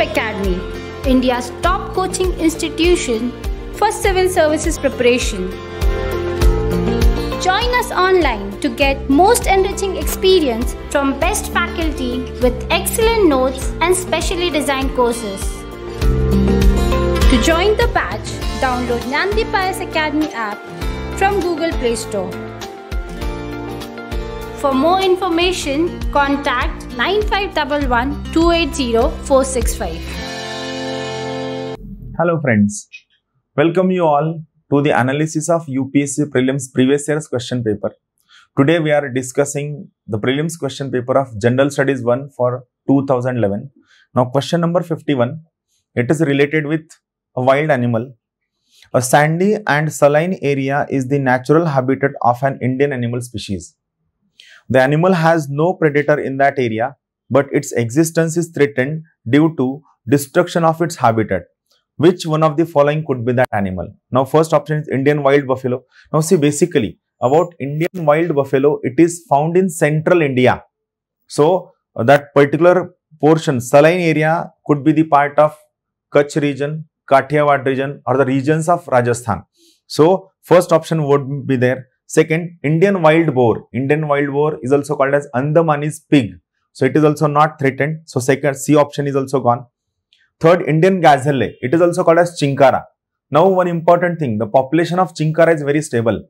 Academy, India's top coaching institution for civil services preparation. Join us online to get most enriching experience from best faculty with excellent notes and specially designed courses. To join the batch, download Nandi Pius Academy app from Google Play Store. For more information, contact 9511 280 465. Hello friends, welcome you all to the analysis of UPSC prelims previous year's question paper. Today we are discussing the prelims question paper of General Studies 1 for 2011. Now question number 51, it is related with a wild animal. A sandy and saline area is the natural habitat of an Indian animal species. The animal has no predator in that area, but its existence is threatened due to destruction of its habitat. Which one of the following could be that animal? Now, first option is Indian wild buffalo. Now, see basically about Indian wild buffalo, it is found in central India. So, uh, that particular portion, saline area could be the part of Kutch region, Kathiawad region or the regions of Rajasthan. So, first option would be there. Second, Indian wild boar. Indian wild boar is also called as Andamanis pig. So it is also not threatened. So second C option is also gone. Third, Indian gazelle. It is also called as Chinkara. Now one important thing, the population of Chinkara is very stable.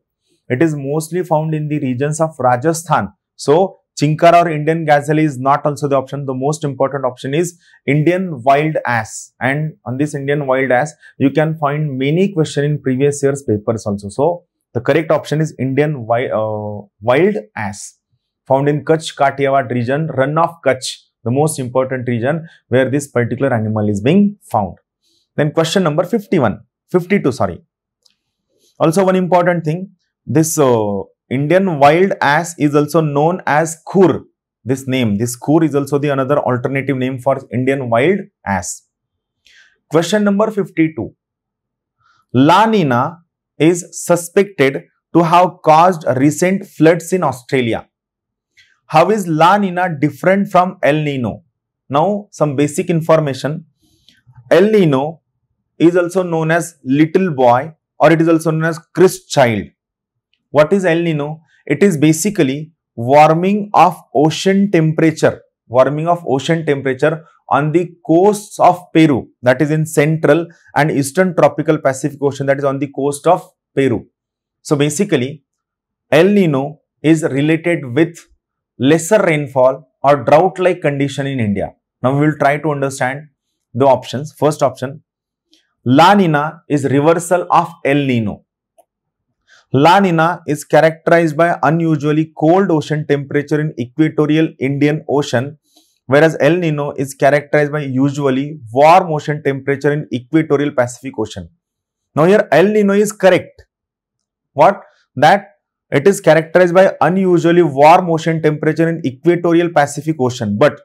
It is mostly found in the regions of Rajasthan. So Chinkara or Indian gazelle is not also the option. The most important option is Indian wild ass. And on this Indian wild ass, you can find many question in previous year's papers also. So the correct option is Indian uh, wild ass found in Kutch Katiawat region, run of Kutch, the most important region where this particular animal is being found. Then question number 51, 52 sorry. Also one important thing, this uh, Indian wild ass is also known as khur. This name, this khur is also the another alternative name for Indian wild ass. Question number 52. La Nina is suspected to have caused recent floods in Australia. How is La Nina different from El Nino? Now, some basic information. El Nino is also known as little boy or it is also known as Christ child. What is El Nino? It is basically warming of ocean temperature, warming of ocean temperature on the coasts of Peru, that is in central and eastern tropical Pacific Ocean, that is on the coast of Peru. So basically, El Nino is related with lesser rainfall or drought-like condition in India. Now we will try to understand the options. First option, La Nina is reversal of El Nino. La Nina is characterized by unusually cold ocean temperature in equatorial Indian Ocean whereas El Nino is characterized by usually warm ocean temperature in equatorial Pacific Ocean. Now here El Nino is correct. What? That it is characterized by unusually warm ocean temperature in equatorial Pacific Ocean. But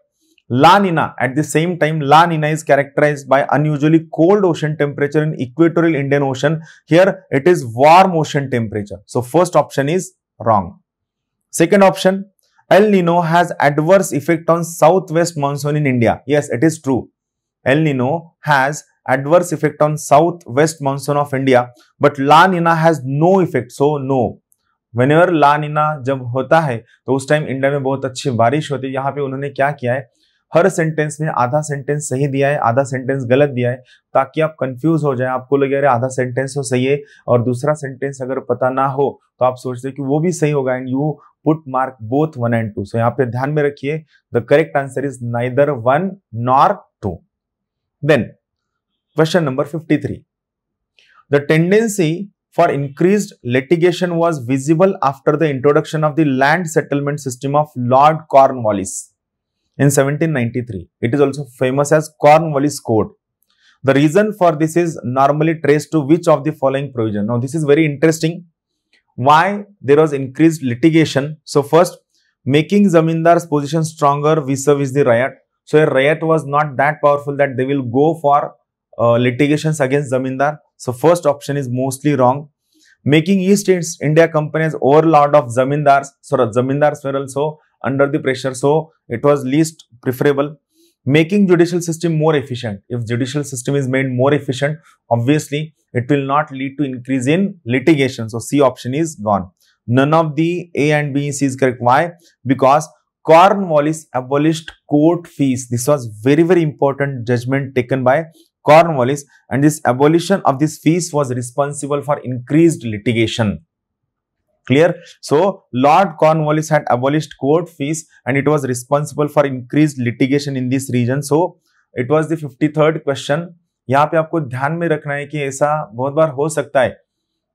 La Nina at the same time La Nina is characterized by unusually cold ocean temperature in equatorial Indian Ocean. Here it is warm ocean temperature. So first option is wrong. Second option El Nino has adverse effect on southwest monsoon in India. Yes, it is true. El Nino has adverse effect on southwest monsoon of India, but La Nina has no effect. So no. Whenever La Nina जब होता है तो उस time India में बहुत अच्छी बारिश होती है यहाँ पे उन्होंने क्या किया है हर सेंटेंस में आधा सेंटेंस सही दिया है आधा सेंटेंस गलत दिया है ताकि आप कंफ्यूज हो जाए आपको लगे अरे आधा सेंटेंस तो सही है और दूसरा सेंटेंस अगर पता ना हो तो आप सोचते कि वो भी सही होगा and you put mark both 1 and 2 so yahan pe dhyan mein rakhiye the correct answer is neither 1 nor 2 then question number 53 the tendency for increased litigation was visible after the introduction of the land settlement system of Lord Cornwallis in 1793. It is also famous as Cornwallis Code. The reason for this is normally traced to which of the following provision. Now, this is very interesting why there was increased litigation. So, first making Zamindar's position stronger vis-a-vis -vis the riot. So, a riot was not that powerful that they will go for uh, litigations against Zamindar. So, first option is mostly wrong. Making East India companies overlord of Zamindars. So, Zamindars were also under the pressure. So, it was least preferable making judicial system more efficient. If judicial system is made more efficient, obviously it will not lead to increase in litigation. So, C option is gone. None of the A and B C is correct. Why? Because Cornwallis abolished court fees. This was very, very important judgment taken by Cornwallis and this abolition of these fees was responsible for increased litigation. clear so lord cornwallis had abolished court fees and it was responsible for increased litigation in this region so it was the 53rd question यहाँ पे आपको ध्यान में रखना है कि ऐसा बहुत बार हो सकता है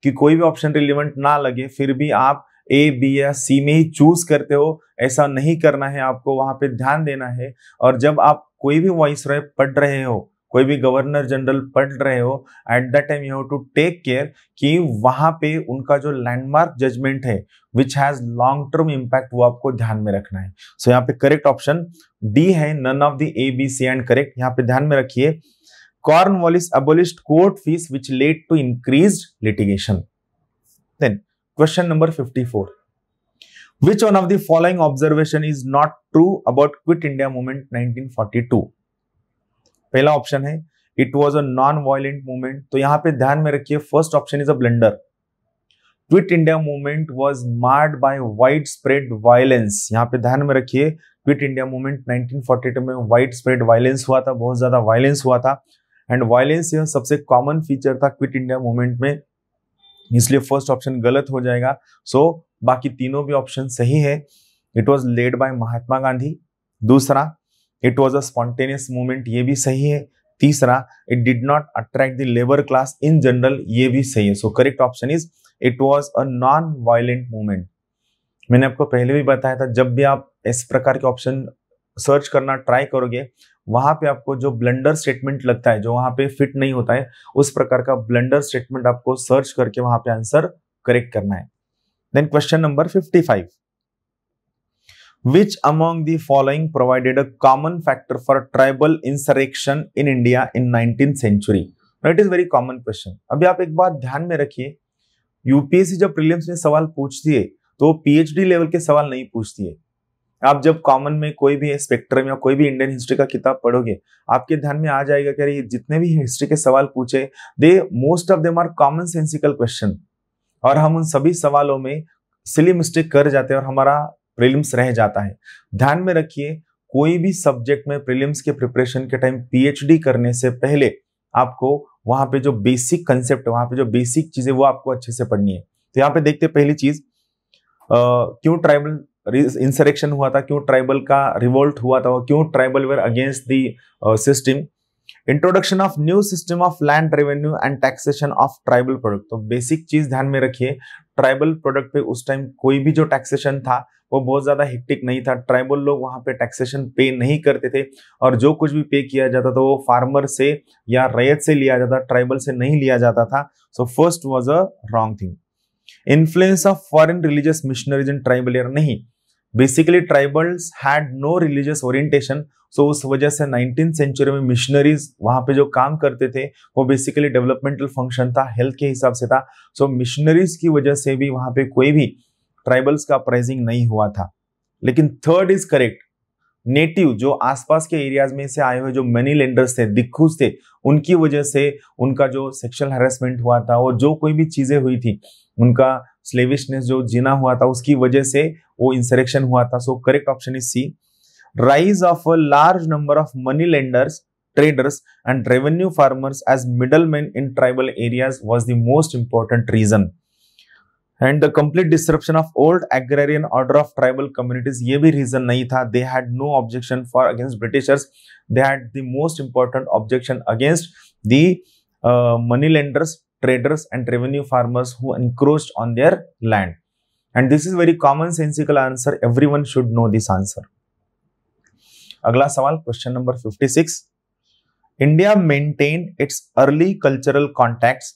कि कोई भी ऑप्शन रिलेवेंट ना लगे फिर भी आप ए बी या सी में ही चूज करते हो ऐसा नहीं करना है आपको वहां पे ध्यान देना है और जब आप कोई भी वॉइस रॉय पढ़ रहे हो कोई भी गवर्नर जनरल पढ़ रहे हो at the time you have to take care कि वहां पे उनका जो लैंडमार्क जजमेंट है which has long term impact वो आपको ध्यान में रखना है सो so, यहाँ पे करेक्ट ऑप्शन डी है none of the A B C and correct यहाँ पे ध्यान में रखिए Cornwallis abolished court fees which led to increase litigation then question number fifty four which one of the following observation is not true about Quit India Movement nineteen forty two पहला option है it was a non violent movement तो यहां पे ध्यान में रखिए first option is a blender Quit India Movement was marred by widespread violence यहाँ पे ध्यान में रखिए क्विट इंडिया मूवमेंट 1942 में वाइड स्प्रेड वायलेंस हुआ था बहुत ज्यादा वायलेंस हुआ था एंड वायलेंस यह सबसे कॉमन फीचर था क्विट इंडिया मूवमेंट में इसलिए फर्स्ट ऑप्शन गलत हो जाएगा सो so, बाकी तीनों भी ऑप्शन सही है it was led by Mahatma Gandhi दूसरा it was a spontaneous movement ये भी सही है तीसरा it did not attract the labour class in general ये भी सही है so correct option is it was a non violent movement मैंने आपको पहले भी बताया था जब भी आप इस प्रकार के ऑप्शन सर्च करना ट्राई करोगे वहां पे आपको जो ब्लेंडर स्टेटमेंट लगता है जो वहां पे फिट नहीं होता है उस प्रकार का ब्लेंडर स्टेटमेंट आपको सर्च करके वहां पे आंसर करेक्ट करना है then question number five which among the following provided a common factor for tribal insurrection in India in 19th century? Now it is very common question. अभी आप एक बात ध्यान में रखिए यूपीएससी जब प्रिलियम्स में सवाल पूछती है तो पीएचडी लेवल के सवाल नहीं पूछती है आप जब कॉमन में कोई भी स्पेक्ट्रम या कोई भी इंडियन हिस्ट्री का किताब पढ़ोगे आपके ध्यान में आ जाएगा कि अरे जितने भी हिस्ट्री के सवाल पूछे they most of them are common sensical question और हम उन सभी सवालों में सिली मिस्टेक कर जाते हैं और हमारा प्रीलिम्स रह जाता है ध्यान में रखिए कोई भी सब्जेक्ट में प्रीलिम्स के प्रिपरेशन के टाइम पीएचडी करने से पहले आपको वहां पे जो बेसिक कंसेप्ट वहां पे जो बेसिक चीजें वो आपको अच्छे से पढ़नी है तो यहाँ पे देखते पहली चीज क्यों ट्राइबल इंसरेक्शन हुआ था क्यों ट्राइबल का रिवोल्ट हुआ था क्यों tribal were against the system introduction of new system of land revenue and taxation of tribal product तो बेसिक चीज ध्यान में रखिए ट्राइबल प्रोडक्ट पे उस टाइम कोई भी जो टैक्सेशन था वो बहुत ज़्यादा हिक्टिक नहीं था ट्राइबल लोग वहां पे टैक्सेशन पे नहीं करते थे और जो कुछ भी पे किया जाता था वो फार्मर से या रैयत से लिया जाता ट्राइबल से नहीं लिया जाता था so first was a wrong thing influence of foreign religious missionaries in tribal area नहीं basically tribals had no religious orientation so उस वजह से नाइनटीन सेंचुरी में मिशनरीज वहाँ पे जो काम करते थे वो बेसिकली डेवलपमेंटल फंक्शन था हेल्थ के हिसाब से था सो so, मिशनरीज की वजह से भी वहाँ पे कोई भी ट्राइबल्स का प्राइजिंग नहीं हुआ था लेकिन थर्ड इज करेक्ट नेटिव जो आसपास के एरियाज में से आए हुए जो मनी लेंडर्स थे दिखूज थे उनकी वजह से उनका जो सेक्सुअल हेरासमेंट हुआ था और जो कोई भी चीज़ें हुई थी उनका स्लेविशनेस जो जीना हुआ था उसकी वजह से वो इंसरेक्शन हुआ था so correct option is C rise of a large number of money lenders and revenue farmers as middle man in tribal areas was the most important reason and the complete disruption of old agrarian order of tribal communities ये भी reason नहीं था they had no objection for against Britishers they had the most important objection against the money lenders traders and revenue farmers who encroached on their land. And this is very common sensical answer. Everyone should know this answer. अगला सवाल question number 56. India maintained its early cultural contacts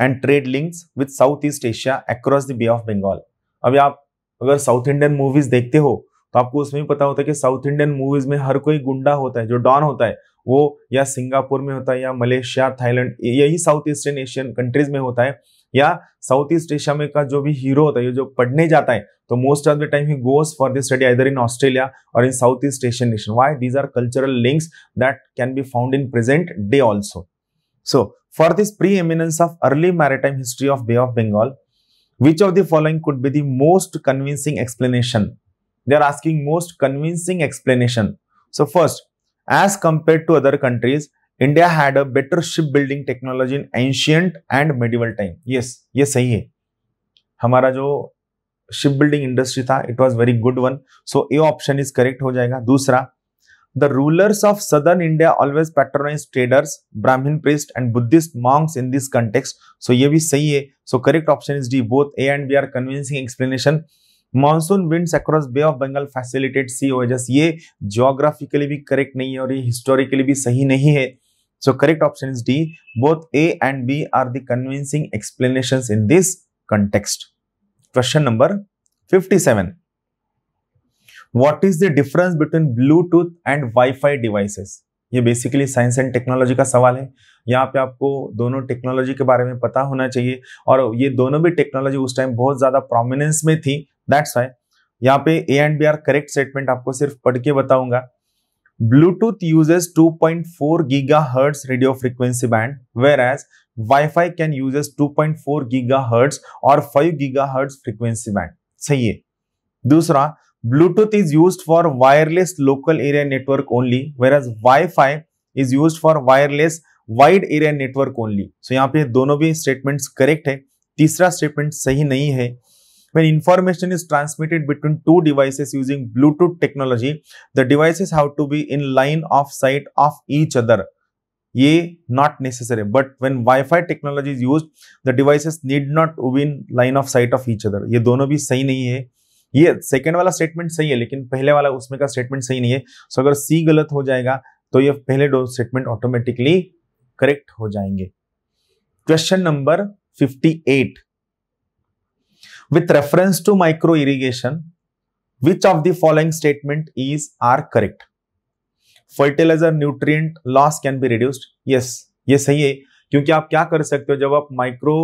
and trade links with South East Asia across the Bay of Bengal अभी आप अगर south Indian movies देखते हो तो आपको उसमें भी पता होता है कि साउथ इंडियन मूवीज में हर कोई गुंडा होता है जो डॉन होता है वो या सिंगापुर में होता है या मलेशिया थाईलैंड यही साउथ ईस्टर्न एशियन कंट्रीज में होता है या साउथ ईस्ट एशिया में का जो भी हीरो होता है जो पढ़ने जाता है तो most of the time he goes for this study either in Australia और in South East Asian nation why these are cultural links that can be found in present day also so For this preeminence of early maritime history of Bay of Bengal, which of the following could be the most convincing explanation? They are asking most convincing explanation. So first, as compared to other countries, India had a better shipbuilding technology in ancient and medieval time. Yes, yes, सही है हमारा जो shipbuilding industry industry था it was very good one so A option is correct हो जाएगा दूसरा the rulers of southern India always patronize traders Brahmin priest and Buddhist monks in this context so ये भी सही है so correct option is D both A and B are convincing explanation monsoon winds across Bay of Bengal facilitated sea voyages ये geographically भी correct नहीं है और ये हिस्टोरिकली भी सही नहीं है so correct option is D both A and B are the convincing explanation in this context question number fifty seven what is the difference between Bluetooth and wifi devices ये basically science and technology का सवाल है यहाँ पे आपको दोनों technology के बारे में पता होना चाहिए और ये दोनों भी टेक्नोलॉजी उस टाइम बहुत ज़्यादा प्रोमिनेंस में थी दैट्स वाई यहाँ पे A and B are correct statement आपको सिर्फ पढ़ के बताऊंगा Bluetooth uses 2.4 whereas wifi can wi two point four 2.4 hertz और 5 हर्ट्स फ्रिक्वेंसी बैंड सही है दूसरा Bluetooth is used for wireless local area network only, whereas Wi-Fi is used for wireless wide area network only. So यहाँ पे दोनों भी statements correct है तीसरा statement सही नहीं है When information is transmitted between two devices using Bluetooth technology, the devices have to be in line of sight of each other. ये not necessary. But when Wi-Fi technology is used, the devices need not be in line of sight of each other. ये दोनों भी सही नहीं है ये second वाला statement सही है लेकिन पहले वाला उसमें का स्टेटमेंट सही नहीं है सो अगर सी गलत हो जाएगा तो ये पहले दो स्टेटमेंट ऑटोमेटिकली करेक्ट हो जाएंगे question number 58 with reference to micro irrigation which of the following statement is are correct fertilizer nutrient loss can be reduced yes ये सही है क्योंकि आप क्या कर सकते हो जब आप माइक्रो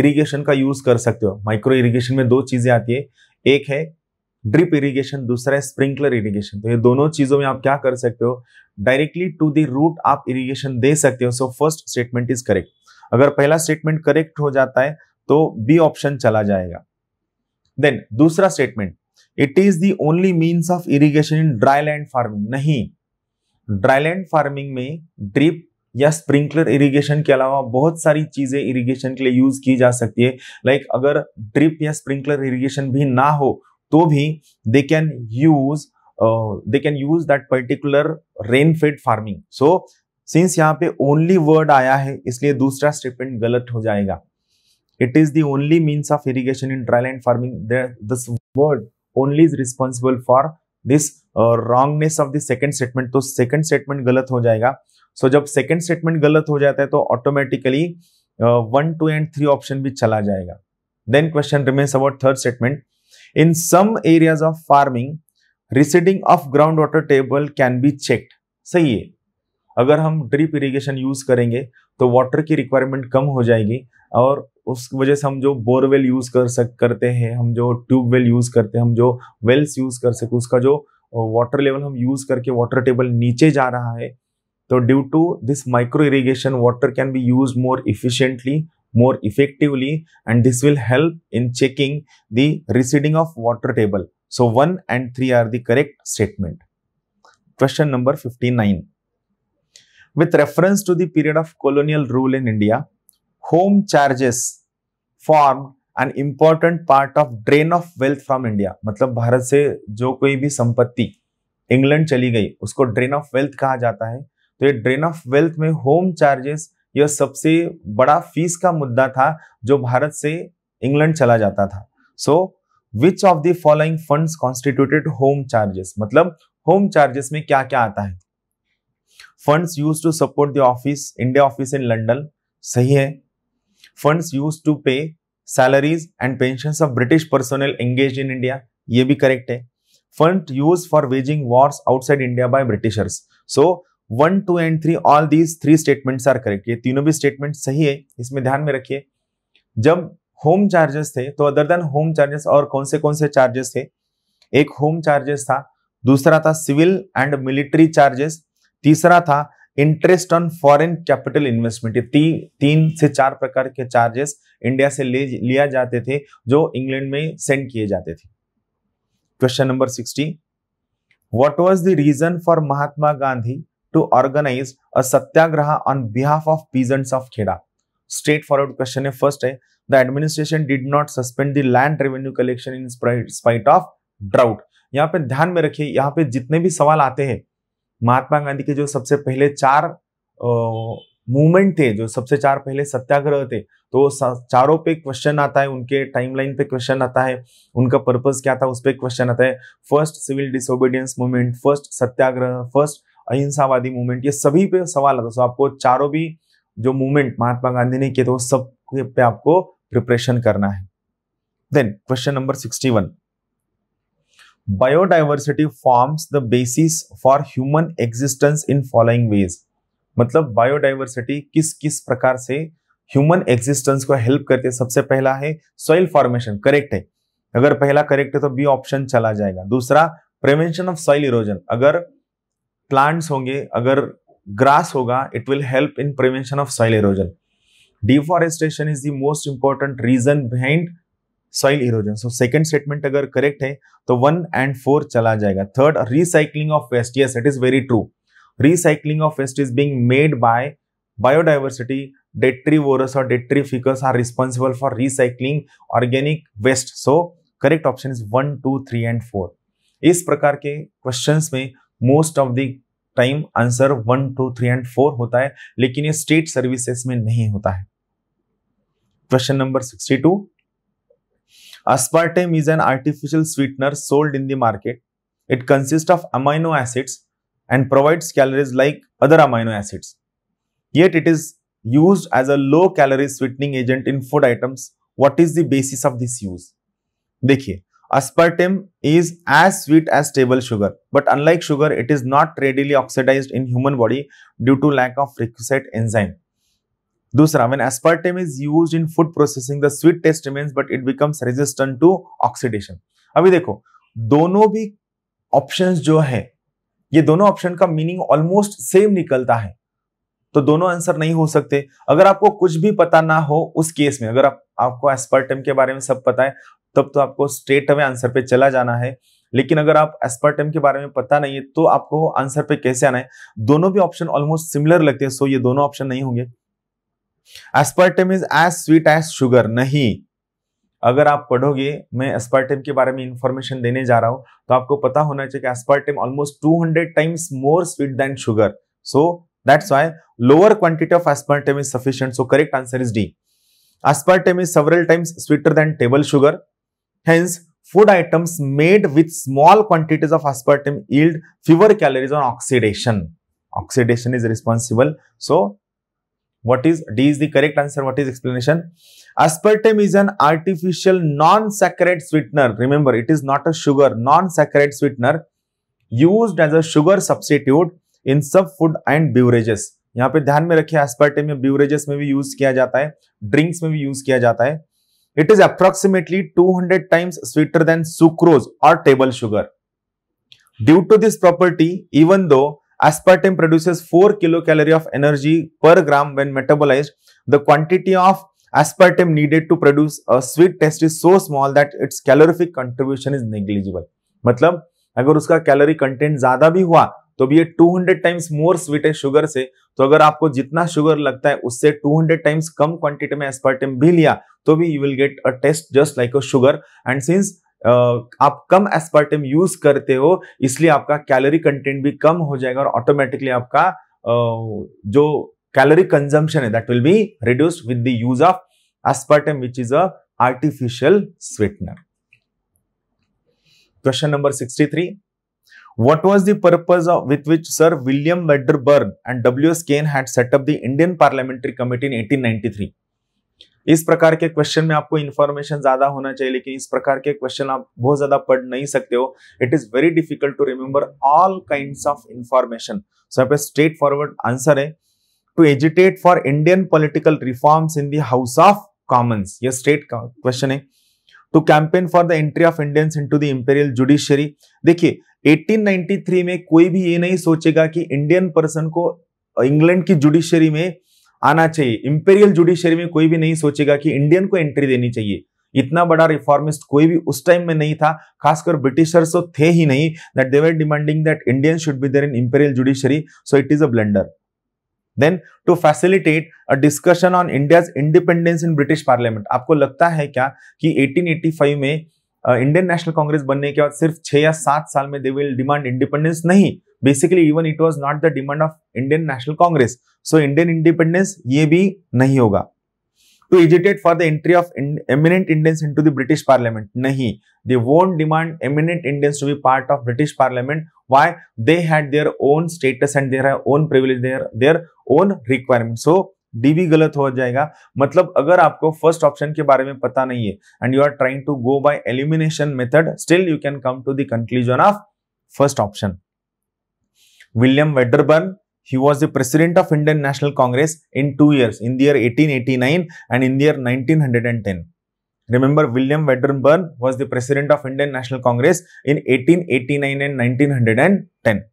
इरिगेशन का यूज कर सकते हो माइक्रो इरिगेशन में दो चीजें आती है एक है ड्रिप इरिगेशन दूसरा है स्प्रिंकलर इरिगेशन तो ये दोनों चीजों में आप क्या कर सकते हो डायरेक्टली टू द रूट आप इरिगेशन दे सकते हो so first statement is correct अगर पहला स्टेटमेंट करेक्ट हो जाता है तो बी ऑप्शन चला जाएगा देन दूसरा statement it is the only means of irrigation in dry land farming नहीं ड्राई लैंड फार्मिंग में ड्रिप या स्प्रिंकलर इरिगेशन के अलावा बहुत सारी चीज़ें इरिगेशन के लिए यूज़ की जा सकती है लाइक like अगर ड्रिप या स्प्रिंकलर इरिगेशन भी ना हो तो भी they can use they can use that particular rain fed farming so since यहाँ पे ओनली वर्ड आया है इसलिए दूसरा स्टेटमेंट गलत हो जाएगा it is the only means of irrigation in dryland farming this word only is responsible for this wrongness of the second statement तो सेकेंड स्टेटमेंट गलत हो जाएगा सो जब सेकेंड स्टेटमेंट गलत हो जाता है तो automatically one two and three option भी चला जाएगा then question remains about third statement in some areas of farming receding of ground water table can be checked सही है अगर हम ड्रिप इरीगेशन यूज करेंगे तो वाटर की रिक्वायरमेंट कम हो जाएगी और उस वजह से हम जो बोरवेल यूज कर सक करते हैं हम जो ट्यूबवेल यूज करते हैं हम जो वेल्स यूज कर सके उसका जो वाटर uh, लेवल हम यूज करके वाटर टेबल नीचे जा रहा है So due to this micro irrigation, water can be used more efficiently, more effectively, and this will help in checking the receding of water table. So 1 and 3 are the correct statement. Question number 59. With reference to the period of colonial rule in India, home charges formed an important part of drain of wealth from India. मतलब भारत से जो कोई भी संपत्ति England चली गई उसको drain of wealth कहा जाता है तो ये ड्रेन ऑफ वेल्थ में होम चार्जेस यह सबसे बड़ा फीस का मुद्दा था जो भारत से इंग्लैंड चला जाता था so which of the following funds constituted home charges मतलब होम चार्जेस में क्या क्या आता है funds use to support the office India office in London सही है funds use to pay salaries and pension of British personnel engage in India ये भी करेक्ट है fund use for waging wars outside India by Britishers so one two and three all these three statements are correct ये तीनों भी statement सही है इसमें ध्यान में रखिए जब होम चार्जेस थे तो अदर देन होम चार्जेस और कौन से कौन से चार्जेस थे एक होम चार्जेस था दूसरा था सिविल एंड मिलिट्री चार्जेस तीसरा था interest on foreign capital investment ये ती, तीन से चार प्रकार के चार्जेस इंडिया से ले लिया जाते थे जो इंग्लैंड में सेंड किए जाते थे question number sixty what was the reason for Mahatma Gandhi organize a Satyagraha on behalf of peasants of Kheda straightforward question है फर्स्ट है the administration did not suspend the land revenue collection in spite of drought यहाँ पे ध्यान में रखिए यहाँ पे जितने भी सवाल आते हैं महात्मा गांधी के जो सबसे पहले चार मूवमेंट थे जो सबसे चार पहले सत्याग्रह थे तो चारों पे क्वेश्चन आता है उनके टाइमलाइन पे क्वेश्चन आता है उनका पर्पस क्या था उस पर क्वेश्चन आता है first civil disobedience movement first Satyagraha first अहिंसावादी मूवमेंट ये सभी पे सवाल आता सो आपको चारों भी जो मूवमेंट महात्मा गांधी ने किए थे वो सब पे आपको प्रिपरेशन करना है then question number sixty one biodiversity forms the basis for human existence in following ways मतलब बायोडाइवर्सिटी किस किस प्रकार से ह्यूमन एग्जिस्टेंस को हेल्प करती है सबसे पहला है सॉइल फॉर्मेशन करेक्ट है अगर पहला करेक्ट है तो बी ऑप्शन चला जाएगा दूसरा प्रिवेंशन ऑफ सॉइल इरोजन अगर प्लांट्स होंगे अगर ग्रास होगा it will help in prevention of soil erosion deforestation is the most important reason behind soil erosion so second statement अगर करेक्ट है तो वन एंड फोर चला जाएगा third recycling of waste yes it is very true recycling of waste is being made by biodiversity detritivores और detrifiers are responsible for recycling organic waste so correct option is one two three and four इस प्रकार के क्वेश्चन में most of the time answer one two three and four होता है लेकिन ये स्टेट सर्विसेज में नहीं होता है question number sixty two aspartame is an artificial sweetener sold in the market it consists of amino acids and provides calories like other amino acids yet it is used as a low calorie sweetening agent in food items what is the basis of this use देखिए Aspartame is as sweet as table sugar, but unlike sugar, it is not readily oxidized in human body due to lack of requisite enzyme. dusra when aspartame is used in food processing, the sweet taste remains, but it becomes resistant to oxidation. abhi dekho dono bhi options jo hai ye dono option ka meaning almost same nikalta hai तो दोनों answer नहीं हो सकते अगर आपको कुछ भी पता ना हो उस केस में अगर आप, आपको एस्पर्टम के बारे में सब पता है तब तो आपको स्ट्रेट अवे आंसर पे चला जाना है लेकिन अगर आप एस्पर्टम के बारे में पता नहीं है तो आपको आंसर पे कैसे आना है दोनों भी ऑप्शन ऑलमोस्ट सिमिलर लगते हैं सो ये दोनों ऑप्शन नहीं होंगे aspartame is as sweet as sugar नहीं अगर आप पढ़ोगे मैं एस्पर्टम के बारे में इंफॉर्मेशन देने जा रहा हूं तो आपको पता होना चाहिए कि aspartame almost 200 times more sweet than sugar so that's why lower quantity of aspartame is sufficient so correct answer is D aspartame is several times sweeter than table sugar Hence, food items made with small quantities of aspartame yield fewer calories on oxidation. Oxidation is responsible. So, what is D is the correct answer. What is explanation? Aspartame is an artificial non-saccharide sweetener. Remember, it is not a sugar, non-saccharide sweetener used as a sugar substitute in some food and beverages. यहाँ पे ध्यान में रखिए aspartame या beverages में भी use किया जाता है ड्रिंक्स में भी यूज किया जाता है It is approximately 200 times sweeter than sucrose or table sugar. Due to this property, even though aspartame produces 4 kilocalorie of energy per gram when metabolized, the quantity of aspartame needed to produce a sweet taste is so small that its calorific contribution is negligible. मतलब अगर उसका calorie content ज्यादा भी हुआ तो भी ये 200 times more sweet है शुगर से तो अगर आपको जितना शुगर लगता है उससे 200 टाइम्स कम क्वांटिटी में एस्पर्टिम भी लिया तो भी you will get a taste just like a sugar and since Uh, आप कम एस्पार्टम यूज करते हो इसलिए आपका कैलोरी कंटेंट भी कम हो जाएगा और ऑटोमेटिकली आपका uh, जो कैलोरी कंजम्पशन है that will be reduced with the use of aspartame which is a artificial sweetener question number 63. What was the purpose of, with which Sir William Wedderburn and W. S. Kane had set up the Indian Parliamentary Committee in इस प्रकार के क्वेश्चन में आपको information ज्यादा होना चाहिए लेकिन इस प्रकार के क्वेश्चन आप बहुत ज्यादा पढ़ नहीं सकते हो it is very difficult to remember all kind of information so पे स्ट्रेट फॉरवर्ड आंसर है to agitate for Indian political reforms in the House of Commons ये स्ट्रेट क्वेश्चन है to campaign for the entry of Indians to the imperial judiciary देखिए 1893 में कोई भी ये नहीं सोचेगा कि इंडियन पर्सन को इंग्लैंड की जुडिशियरी में आना चाहिए इंपेरियल जुडिशियरी में कोई भी नहीं सोचेगा कि इंडियन को एंट्री देनी चाहिए इतना बड़ा रिफॉर्मिस्ट कोई भी उस टाइम में नहीं था खासकर ब्रिटिशर्स तो थे ही नहीं that they were demanding that Indian should be there in imperial judiciary so it is a blunder then to facilitate a discussion on India's independence in British Parliament आपको लगता है क्या कि 1885 में इंडियन नेशनल कांग्रेस बनने के बाद सिर्फ छह या सात साल में दे विल डिमांड इंडिपेंडेंस नहीं basically even it was not the demand of Indian National Congress so Indian independence ये भी नहीं होगा to agitate for the entry of eminent Indians into the British Parliament नहीं they won't demand eminent Indians to be part of British Parliament why they had their own status and their own privilege their their own requirement so डीवी गलत हो जाएगा मतलब अगर आपको first option के बारे में पता नहीं है and you are trying to go by elimination method still you can come to the conclusion of first option William Wedderburn, he was the president of Indian National Congress in two years, in the year 1889 and in the year 1910. Remember, William Wedderburn was the president of Indian National Congress in 1889 and 1910.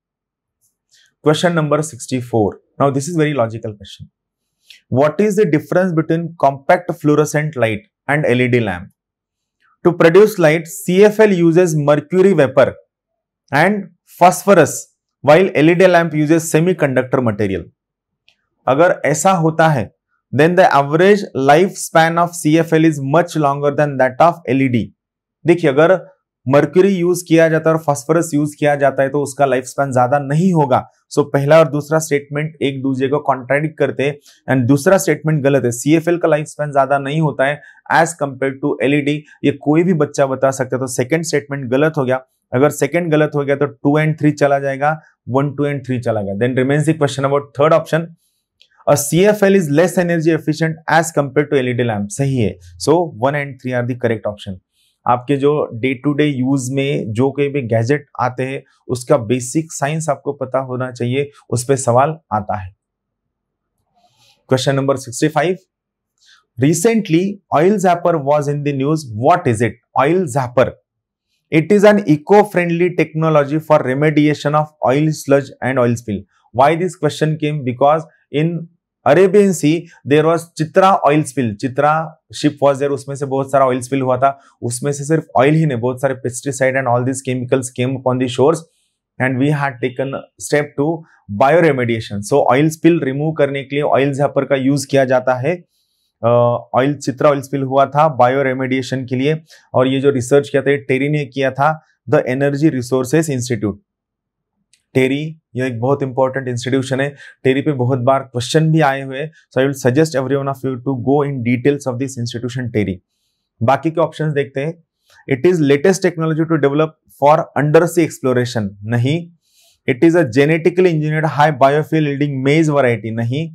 Question number 64. Now, this is very logical question. What is the difference between compact fluorescent light and LED lamp? To produce light, CFL uses mercury vapor and phosphorus while LED lamp semi semiconductor material अगर ऐसा होता है then the average life span of C F L is much longer than that of LED देखिए अगर mercury use किया जाता है और फॉस्फोरस यूज किया जाता है तो उसका लाइफ स्पैन ज्यादा नहीं होगा सो so, पहला और दूसरा स्टेटमेंट एक दूसरे को कॉन्ट्राडिक्ट करते हैं एंड दूसरा स्टेटमेंट गलत है सीएफएल का लाइफ स्पैन ज्यादा नहीं होता है एज कंपेयर टू एलईडी ये कोई भी बच्चा बता सकता है तो सेकेंड स्टेटमेंट गलत हो गया अगर सेकेंड गलत हो गया तो टू एंड थ्री चला जाएगा वन टू एंड थ्री चला गया then remains question about third option C F L is less energy efficient as compare to LED lamp सही है so one and three are the correct option आपके जो day to day use में जो कोई भी गैजेट आते हैं उसका बेसिक साइंस आपको पता होना चाहिए उस पर सवाल आता है question number sixty five recently oil zapper was in the news what is it oil zapper It is an eco-friendly technology for remediation of oil sludge and oil spill. Why this question came? Because in Arabian sea there was Chitra oil spill Chitra ship was there उसमें से बहुत सारा oil spill हुआ था उसमें से सिर्फ oil ही नहीं बहुत सारे pesticide and all this chemicals came on the shores and we had taken step to bioremediation so oil spill remove करने के लिए ऑयल झापर का यूज किया जाता है ऑयल चित्रा ऑयल स्पिल हुआ था बायो रेमेडिएशन के लिए और ये जो रिसर्च किया था ये टेरी ने किया था the Energy Resources Institute TERI यह एक बहुत इंपॉर्टेंट इंस्टीट्यूशन है टेरी पे बहुत बार क्वेश्चन भी आए हुए so I will suggest every one of you to go in details of this institution TERI बाकी के ऑप्शन देखते हैं it is latest technology to develop for under sea exploration नहीं it is a genetically engineer high biofuel maize variety नहीं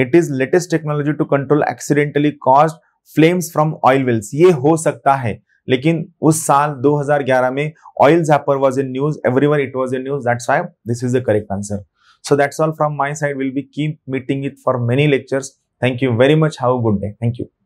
it is latest technology to control accidentally cause flames from oil wells ये हो सकता है लेकिन उस साल 2011 में oil zapper was in news one it was in news that's why this is the correct answer so that's all from my side will be keep meeting it for many lectures thank you very much have good day thank you